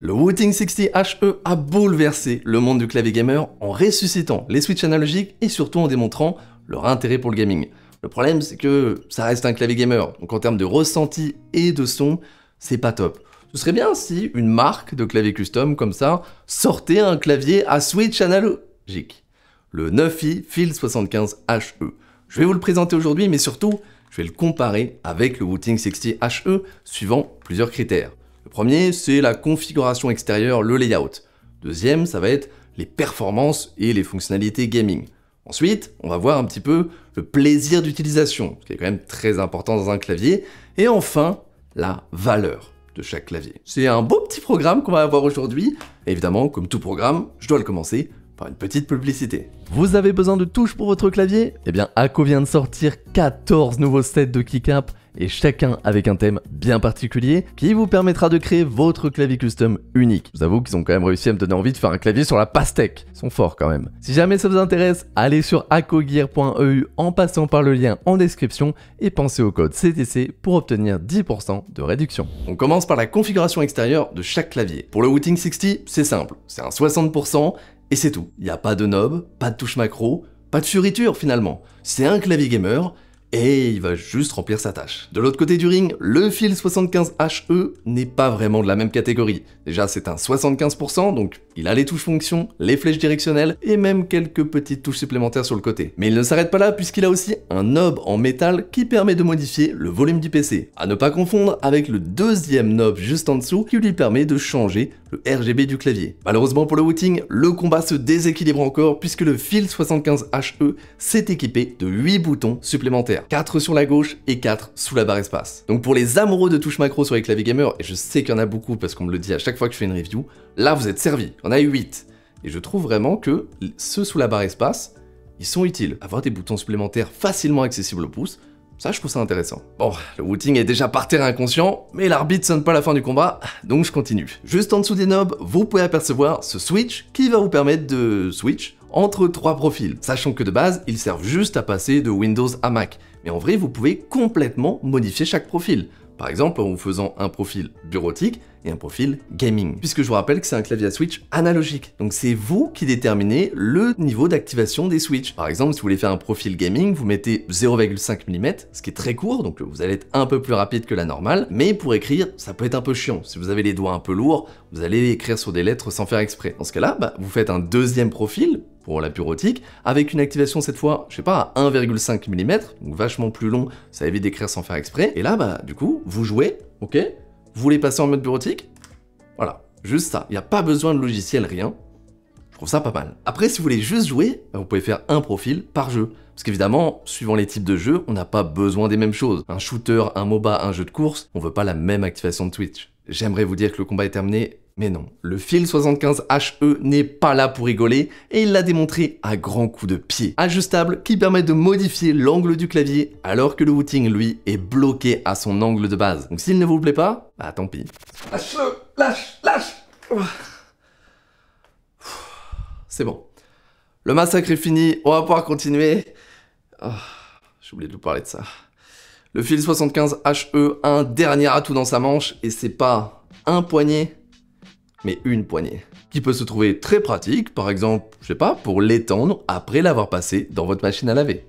Le Wooting 60 HE a bouleversé le monde du clavier gamer en ressuscitant les switches analogiques et surtout en démontrant leur intérêt pour le gaming. Le problème, c'est que ça reste un clavier gamer, donc en termes de ressenti et de son, c'est pas top. Ce serait bien si une marque de clavier custom comme ça sortait un clavier à switch analogique. Le 9i Field 75 HE. Je vais vous le présenter aujourd'hui, mais surtout, je vais le comparer avec le Wooting 60 HE suivant plusieurs critères. Le premier, c'est la configuration extérieure, le layout. Deuxième, ça va être les performances et les fonctionnalités gaming. Ensuite, on va voir un petit peu le plaisir d'utilisation, ce qui est quand même très important dans un clavier. Et enfin, la valeur de chaque clavier. C'est un beau petit programme qu'on va avoir aujourd'hui. Évidemment, comme tout programme, je dois le commencer par une petite publicité. Vous avez besoin de touches pour votre clavier Eh bien, Akko vient de sortir 14 nouveaux sets de kick et chacun avec un thème bien particulier qui vous permettra de créer votre clavier custom unique. Je vous avoue qu'ils ont quand même réussi à me donner envie de faire un clavier sur la pastèque. Ils sont forts quand même. Si jamais ça vous intéresse, allez sur acogear.eu en passant par le lien en description et pensez au code CTC pour obtenir 10% de réduction. On commence par la configuration extérieure de chaque clavier. Pour le Wooting 60, c'est simple, c'est un 60% et c'est tout. Il n'y a pas de knob, pas de touche macro, pas de surriture finalement. C'est un clavier gamer et il va juste remplir sa tâche. De l'autre côté du ring, le fil 75HE e n'est pas vraiment de la même catégorie. Déjà c'est un 75%, donc il a les touches fonctions, les flèches directionnelles et même quelques petites touches supplémentaires sur le côté. Mais il ne s'arrête pas là puisqu'il a aussi un knob en métal qui permet de modifier le volume du PC. À ne pas confondre avec le deuxième knob juste en dessous qui lui permet de changer le RGB du clavier. Malheureusement pour le routing, le combat se déséquilibre encore puisque le fil 75HE e s'est équipé de 8 boutons supplémentaires. 4 sur la gauche et 4 sous la barre espace. Donc pour les amoureux de touches macro sur les claviers gamers, et je sais qu'il y en a beaucoup parce qu'on me le dit à chaque fois que je fais une review, là vous êtes servi, on a eu 8. Et je trouve vraiment que ceux sous la barre espace, ils sont utiles. Avoir des boutons supplémentaires facilement accessibles au pouce, ça, je trouve ça intéressant. Bon, le routing est déjà par terre inconscient, mais l'arbitre sonne pas la fin du combat, donc je continue. Juste en dessous des knobs, vous pouvez apercevoir ce switch qui va vous permettre de switch entre trois profils, sachant que de base, ils servent juste à passer de Windows à Mac. Mais en vrai, vous pouvez complètement modifier chaque profil. Par exemple, en vous faisant un profil bureautique et un profil gaming. Puisque je vous rappelle que c'est un clavier à switch analogique. Donc c'est vous qui déterminez le niveau d'activation des switches. Par exemple, si vous voulez faire un profil gaming, vous mettez 0,5 mm, ce qui est très court, donc vous allez être un peu plus rapide que la normale. Mais pour écrire, ça peut être un peu chiant. Si vous avez les doigts un peu lourds, vous allez écrire sur des lettres sans faire exprès. Dans ce cas-là, bah, vous faites un deuxième profil pour la bureautique, avec une activation cette fois, je sais pas, à 1,5 mm, donc vachement plus long, ça évite d'écrire sans faire exprès. Et là, bah, du coup, vous jouez, ok Vous voulez passer en mode bureautique Voilà, juste ça. Il n'y a pas besoin de logiciel, rien. Je trouve ça pas mal. Après, si vous voulez juste jouer, bah, vous pouvez faire un profil par jeu. Parce qu'évidemment, suivant les types de jeux, on n'a pas besoin des mêmes choses. Un shooter, un MOBA, un jeu de course, on veut pas la même activation de Twitch. J'aimerais vous dire que le combat est terminé, mais non, le fil 75HE e n'est pas là pour rigoler et il l'a démontré à grands coups de pied. Ajustable qui permet de modifier l'angle du clavier alors que le routing lui est bloqué à son angle de base. Donc s'il ne vous plaît pas, bah tant pis. lâche Lâche Lâche C'est bon. Le massacre est fini, on va pouvoir continuer. Ah, j'ai oublié de vous parler de ça. Le fil 75HE e, un dernier atout dans sa manche et c'est pas un poignet mais une poignée, qui peut se trouver très pratique, par exemple, je sais pas, pour l'étendre après l'avoir passé dans votre machine à laver.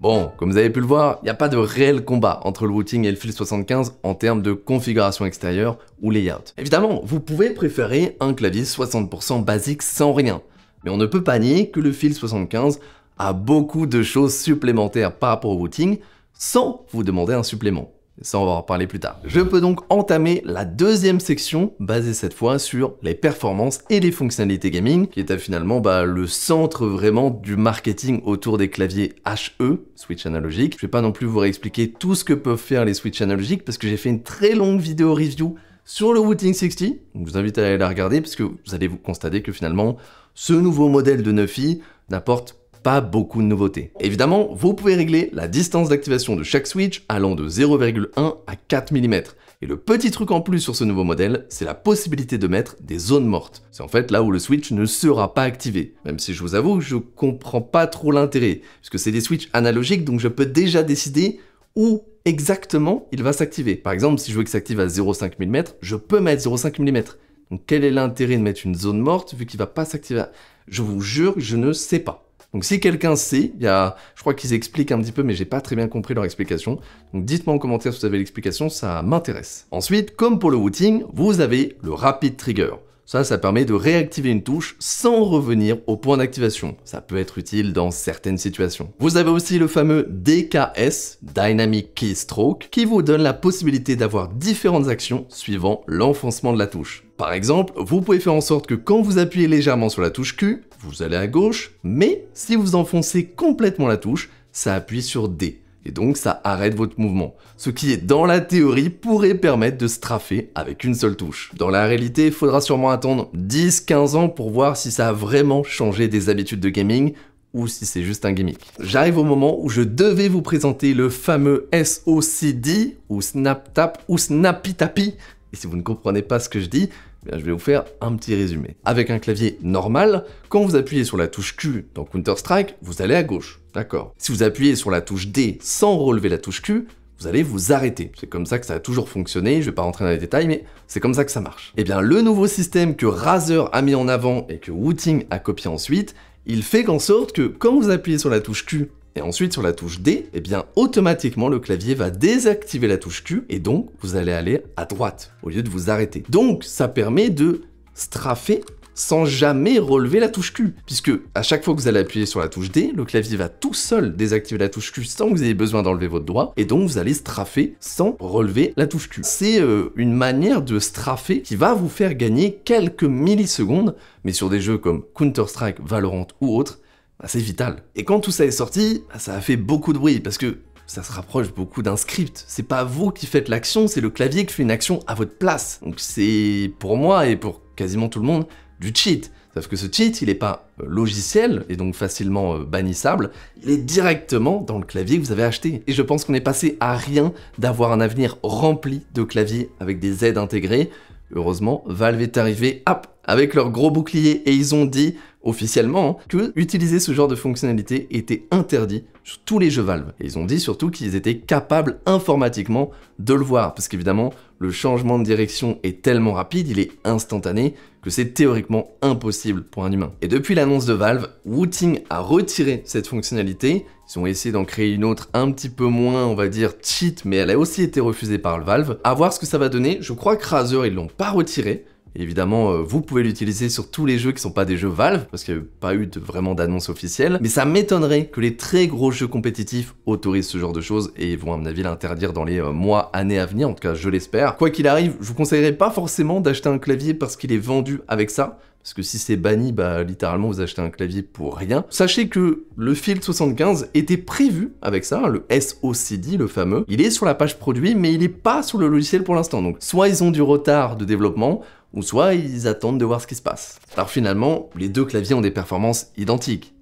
Bon, comme vous avez pu le voir, il n'y a pas de réel combat entre le routing et le fil 75 en termes de configuration extérieure ou layout. Évidemment, vous pouvez préférer un clavier 60% basique sans rien, mais on ne peut pas nier que le fil 75 a beaucoup de choses supplémentaires par rapport au routing sans vous demander un supplément. Ça, on va en parler plus tard. Je peux donc entamer la deuxième section, basée cette fois sur les performances et les fonctionnalités gaming, qui est finalement bah, le centre vraiment du marketing autour des claviers HE, switch analogique. Je vais pas non plus vous réexpliquer tout ce que peuvent faire les switch analogiques, parce que j'ai fait une très longue vidéo review sur le Routing 60. je vous invite à aller la regarder, parce que vous allez vous constater que finalement, ce nouveau modèle de Nuffy n'apporte pas beaucoup de nouveautés. Évidemment, vous pouvez régler la distance d'activation de chaque switch allant de 0,1 à 4 mm. Et le petit truc en plus sur ce nouveau modèle, c'est la possibilité de mettre des zones mortes. C'est en fait là où le switch ne sera pas activé. Même si je vous avoue, je comprends pas trop l'intérêt, puisque c'est des switches analogiques, donc je peux déjà décider où exactement il va s'activer. Par exemple, si je veux qu'il s'active à 0,5 mm, je peux mettre 0,5 mm. Donc quel est l'intérêt de mettre une zone morte vu qu'il va pas s'activer Je vous jure, je ne sais pas. Donc si quelqu'un sait, il y a, je crois qu'ils expliquent un petit peu, mais j'ai pas très bien compris leur explication. Donc dites-moi en commentaire si vous avez l'explication, ça m'intéresse. Ensuite, comme pour le routing, vous avez le rapid trigger. Ça, ça permet de réactiver une touche sans revenir au point d'activation. Ça peut être utile dans certaines situations. Vous avez aussi le fameux DKS, Dynamic Keystroke, qui vous donne la possibilité d'avoir différentes actions suivant l'enfoncement de la touche. Par exemple, vous pouvez faire en sorte que quand vous appuyez légèrement sur la touche Q, vous allez à gauche, mais si vous enfoncez complètement la touche, ça appuie sur D, et donc ça arrête votre mouvement. Ce qui est dans la théorie pourrait permettre de straffer avec une seule touche. Dans la réalité, il faudra sûrement attendre 10-15 ans pour voir si ça a vraiment changé des habitudes de gaming ou si c'est juste un gimmick. J'arrive au moment où je devais vous présenter le fameux SOCD ou Snap Tap ou Snappy Tappy. Et si vous ne comprenez pas ce que je dis, je vais vous faire un petit résumé. Avec un clavier normal, quand vous appuyez sur la touche Q dans Counter-Strike, vous allez à gauche, d'accord Si vous appuyez sur la touche D sans relever la touche Q, vous allez vous arrêter. C'est comme ça que ça a toujours fonctionné, je vais pas rentrer dans les détails, mais c'est comme ça que ça marche. Et eh bien le nouveau système que Razer a mis en avant et que Wooting a copié ensuite, il fait en sorte que quand vous appuyez sur la touche Q et ensuite sur la touche D, eh bien automatiquement le clavier va désactiver la touche Q et donc vous allez aller à droite au lieu de vous arrêter. Donc ça permet de straffer sans jamais relever la touche Q, puisque à chaque fois que vous allez appuyer sur la touche D, le clavier va tout seul désactiver la touche Q sans que vous ayez besoin d'enlever votre doigt, et donc vous allez straffer sans relever la touche Q. C'est euh, une manière de straffer qui va vous faire gagner quelques millisecondes, mais sur des jeux comme Counter-Strike, Valorant ou autres, c'est vital. Et quand tout ça est sorti, ah, ça a fait beaucoup de bruit parce que ça se rapproche beaucoup d'un script. C'est pas vous qui faites l'action, c'est le clavier qui fait une action à votre place. Donc c'est pour moi et pour quasiment tout le monde du cheat. Sauf que ce cheat, il n'est pas euh, logiciel et donc facilement euh, bannissable, il est directement dans le clavier que vous avez acheté. Et je pense qu'on est passé à rien d'avoir un avenir rempli de claviers avec des aides intégrées. Heureusement, Valve est arrivé, hop, avec leur gros bouclier et ils ont dit officiellement, hein, que utiliser ce genre de fonctionnalité était interdit sur tous les jeux Valve. ils ont dit surtout qu'ils étaient capables informatiquement de le voir, parce qu'évidemment, le changement de direction est tellement rapide, il est instantané, que c'est théoriquement impossible pour un humain. Et depuis l'annonce de Valve, Wooting a retiré cette fonctionnalité, ils ont essayé d'en créer une autre un petit peu moins, on va dire, cheat, mais elle a aussi été refusée par le Valve. À voir ce que ça va donner, je crois que Razer, ils l'ont pas retiré, Évidemment, euh, vous pouvez l'utiliser sur tous les jeux qui ne sont pas des jeux Valve, parce qu'il n'y a pas eu de, vraiment d'annonce officielle, mais ça m'étonnerait que les très gros jeux compétitifs autorisent ce genre de choses et vont à mon avis l'interdire dans les euh, mois, années à venir, en tout cas je l'espère. Quoi qu'il arrive, je vous conseillerais pas forcément d'acheter un clavier parce qu'il est vendu avec ça, parce que si c'est banni, bah littéralement vous achetez un clavier pour rien. Sachez que le Field 75 était prévu avec ça, le SOCD, le fameux. Il est sur la page produit, mais il n'est pas sur le logiciel pour l'instant. Donc soit ils ont du retard de développement, ou soit ils attendent de voir ce qui se passe. Alors finalement, les deux claviers ont des performances identiques.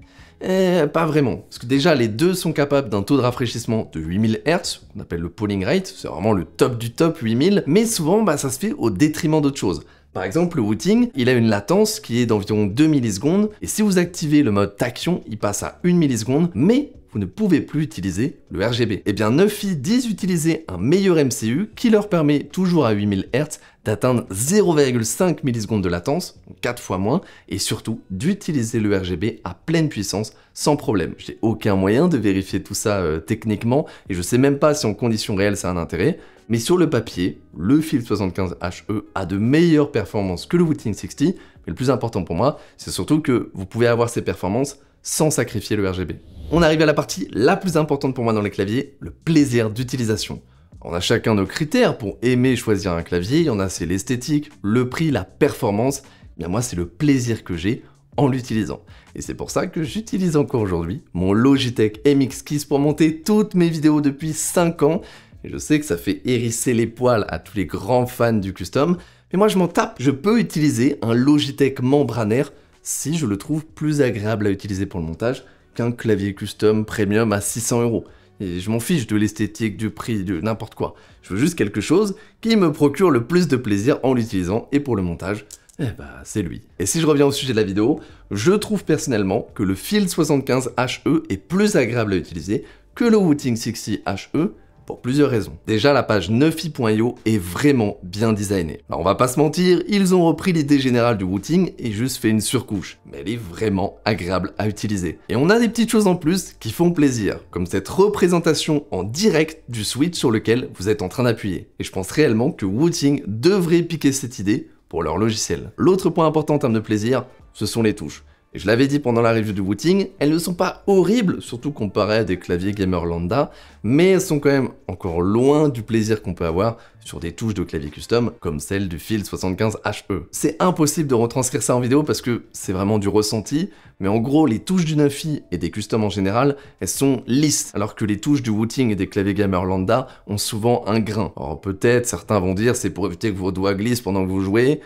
Eh, pas vraiment, parce que déjà les deux sont capables d'un taux de rafraîchissement de 8000 Hz, qu'on appelle le polling rate, c'est vraiment le top du top 8000, mais souvent bah, ça se fait au détriment d'autres choses. Par exemple, le routing, il a une latence qui est d'environ 2 millisecondes, et si vous activez le mode taction, il passe à 1 milliseconde, mais ne pouvez plus utiliser le RGB. Eh bien, Neufi disent 10 un meilleur MCU qui leur permet toujours à 8000 Hz d'atteindre 0,5 millisecondes de latence, 4 fois moins, et surtout d'utiliser le RGB à pleine puissance sans problème. J'ai aucun moyen de vérifier tout ça euh, techniquement, et je sais même pas si en conditions réelles ça a un intérêt, mais sur le papier, le fil 75HE e a de meilleures performances que le Wooting 60, mais le plus important pour moi, c'est surtout que vous pouvez avoir ces performances sans sacrifier le RGB. On arrive à la partie la plus importante pour moi dans les claviers, le plaisir d'utilisation. On a chacun nos critères pour aimer choisir un clavier, il y en a c'est l'esthétique, le prix, la performance, moi c'est le plaisir que j'ai en l'utilisant. Et c'est pour ça que j'utilise encore aujourd'hui mon Logitech MX Keys pour monter toutes mes vidéos depuis 5 ans. Et je sais que ça fait hérisser les poils à tous les grands fans du custom, mais moi je m'en tape, je peux utiliser un Logitech membranaire si je le trouve plus agréable à utiliser pour le montage qu'un clavier custom premium à 600 euros. Et je m'en fiche de l'esthétique, du prix, de n'importe quoi. Je veux juste quelque chose qui me procure le plus de plaisir en l'utilisant et pour le montage, eh bah c'est lui. Et si je reviens au sujet de la vidéo, je trouve personnellement que le Field 75 HE est plus agréable à utiliser que le Routing 60 HE pour plusieurs raisons. Déjà, la page nefi.io est vraiment bien designée. Alors, on va pas se mentir, ils ont repris l'idée générale du routing et juste fait une surcouche, mais elle est vraiment agréable à utiliser. Et on a des petites choses en plus qui font plaisir, comme cette représentation en direct du switch sur lequel vous êtes en train d'appuyer. Et je pense réellement que Wooting devrait piquer cette idée pour leur logiciel. L'autre point important en termes de plaisir, ce sont les touches je l'avais dit pendant la review du Wooting, elles ne sont pas horribles, surtout comparées à des claviers gamer lambda, mais elles sont quand même encore loin du plaisir qu'on peut avoir sur des touches de clavier custom comme celle du Field 75HE. E. C'est impossible de retranscrire ça en vidéo parce que c'est vraiment du ressenti, mais en gros, les touches du Nafi et des customs en général, elles sont lisses, alors que les touches du Wooting et des claviers gamer lambda ont souvent un grain. Alors peut-être certains vont dire c'est pour éviter que vos doigts glissent pendant que vous jouez,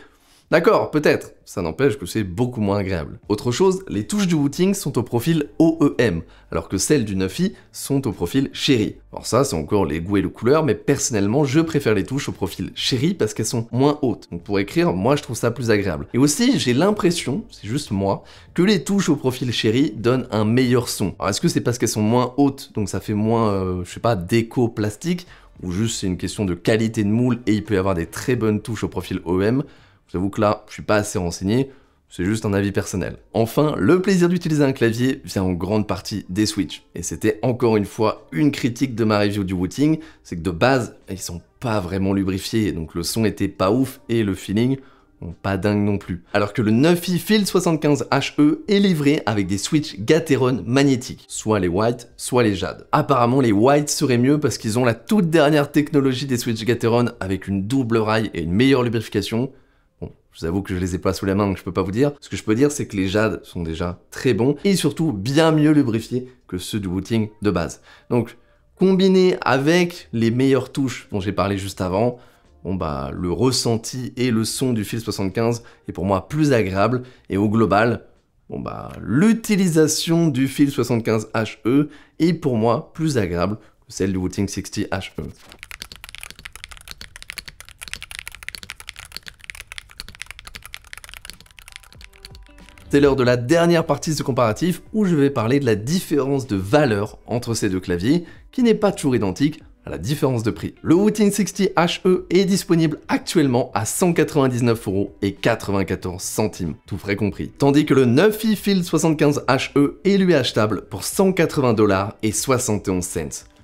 D'accord, peut-être, ça n'empêche que c'est beaucoup moins agréable. Autre chose, les touches du Wooting sont au profil OEM, alors que celles du 9 sont au profil Chéri. Alors ça, c'est encore les goûts et les couleurs, mais personnellement, je préfère les touches au profil Chéri parce qu'elles sont moins hautes. Donc pour écrire, moi, je trouve ça plus agréable. Et aussi, j'ai l'impression, c'est juste moi, que les touches au profil Chéri donnent un meilleur son. Alors est-ce que c'est parce qu'elles sont moins hautes, donc ça fait moins, euh, je sais pas, déco plastique, ou juste c'est une question de qualité de moule et il peut y avoir des très bonnes touches au profil OEM J'avoue que là, je suis pas assez renseigné, c'est juste un avis personnel. Enfin, le plaisir d'utiliser un clavier vient en grande partie des switches. Et c'était encore une fois une critique de ma review du routing, c'est que de base, ils sont pas vraiment lubrifiés, donc le son était pas ouf et le feeling, pas dingue non plus. Alors que le 9i Field 75HE e est livré avec des switches Gateron magnétiques, soit les White, soit les Jade. Apparemment les White seraient mieux parce qu'ils ont la toute dernière technologie des switches Gateron avec une double rail et une meilleure lubrification, vous avoue que je les ai pas sous la main, donc je peux pas vous dire. Ce que je peux dire, c'est que les jades sont déjà très bons et surtout bien mieux lubrifiés que ceux du routing de base. Donc, combiné avec les meilleures touches dont j'ai parlé juste avant, bon bah, le ressenti et le son du fil 75 est pour moi plus agréable et au global, bon bah, l'utilisation du fil 75 HE est pour moi plus agréable que celle du routing 60 HE. C'est l'heure de la dernière partie de ce comparatif où je vais parler de la différence de valeur entre ces deux claviers qui n'est pas toujours identique à la différence de prix. Le Wooting 60 HE est disponible actuellement à 199,94€, tout frais compris. Tandis que le 9 Field 75 HE est lui achetable pour 180 dollars et cents,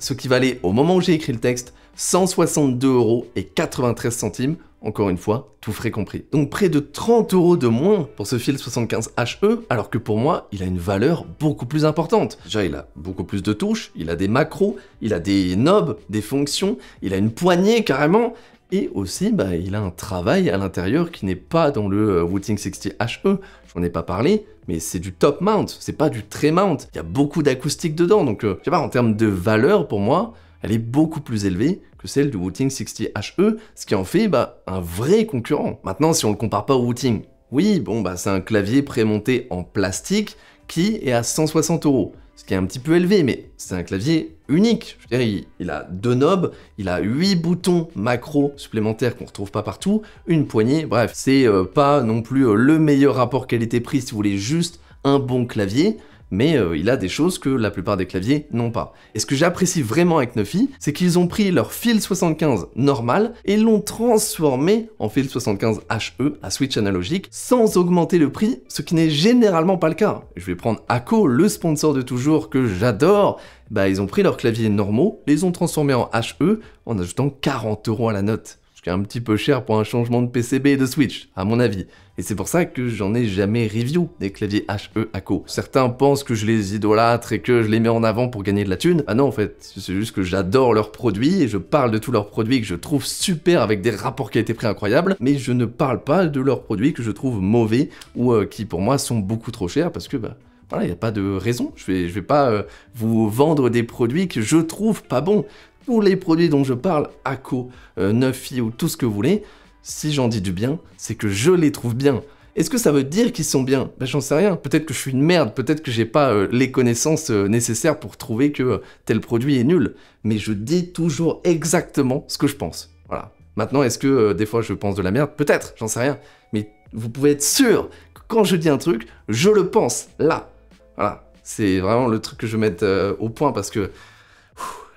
ce qui valait au moment où j'ai écrit le texte 162,93€, encore une fois, tout frais compris. Donc près de 30 euros de moins pour ce fil 75HE, e, alors que pour moi, il a une valeur beaucoup plus importante. Déjà, il a beaucoup plus de touches, il a des macros, il a des knobs, des fonctions, il a une poignée carrément, et aussi, bah, il a un travail à l'intérieur qui n'est pas dans le Routing euh, 60HE, j'en ai pas parlé, mais c'est du top mount, c'est pas du tray mount. Il y a beaucoup d'acoustique dedans, donc euh, je en termes de valeur, pour moi, elle est beaucoup plus élevée celle du Routing 60HE, ce qui en fait bah, un vrai concurrent. Maintenant, si on le compare pas au Routing, oui, bon, bah, c'est un clavier prémonté en plastique qui est à 160 euros ce qui est un petit peu élevé, mais c'est un clavier unique. Je il, a deux knobs, il a huit boutons macro supplémentaires qu'on retrouve pas partout, une poignée, bref, c'est euh, pas non plus euh, le meilleur rapport qualité-prix si vous voulez juste un bon clavier, mais euh, il a des choses que la plupart des claviers n'ont pas. Et ce que j'apprécie vraiment avec Nuffy, c'est qu'ils ont pris leur fil 75 normal et l'ont transformé en fil 75 HE à switch analogique sans augmenter le prix, ce qui n'est généralement pas le cas. Je vais prendre ACO, le sponsor de toujours que j'adore, bah ils ont pris leurs claviers normaux, les ont transformés en HE en ajoutant 40 euros à la note un petit peu cher pour un changement de PCB et de Switch, à mon avis. Et c'est pour ça que j'en ai jamais review des claviers HE ACO. Certains pensent que je les idolâtre et que je les mets en avant pour gagner de la thune. Ah non, en fait, c'est juste que j'adore leurs produits et je parle de tous leurs produits que je trouve super avec des rapports qui été pris incroyables, mais je ne parle pas de leurs produits que je trouve mauvais ou euh, qui pour moi sont beaucoup trop chers parce que bah, voilà, il n'y a pas de raison. Je vais, je vais pas euh, vous vendre des produits que je trouve pas bons tous les produits dont je parle, ACO, Neufi, Neufy ou tout ce que vous voulez, si j'en dis du bien, c'est que je les trouve bien. Est-ce que ça veut dire qu'ils sont bien ben, j'en sais rien, peut-être que je suis une merde, peut-être que j'ai pas euh, les connaissances euh, nécessaires pour trouver que euh, tel produit est nul, mais je dis toujours exactement ce que je pense. Voilà. Maintenant, est-ce que des fois je pense de la merde Peut-être, j'en sais rien, mais vous pouvez être sûr que quand je dis un truc, je le pense là. Voilà, c'est vraiment le truc que je mette au point parce que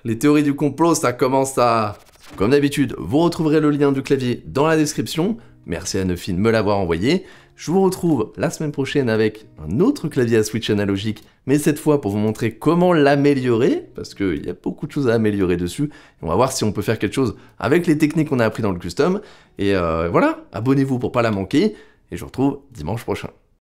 les théories du complot, ça commence à... Comme d'habitude, vous retrouverez le lien du clavier dans la description. Merci à Neufin de me l'avoir envoyé. Je vous retrouve la semaine prochaine avec un autre clavier à switch analogique, mais cette fois pour vous montrer comment l'améliorer, parce qu'il y a beaucoup de choses à améliorer dessus. on va voir si on peut faire quelque chose avec les techniques qu'on a appris dans le custom. Et euh, voilà, abonnez-vous pour pas la manquer, et je vous retrouve dimanche prochain.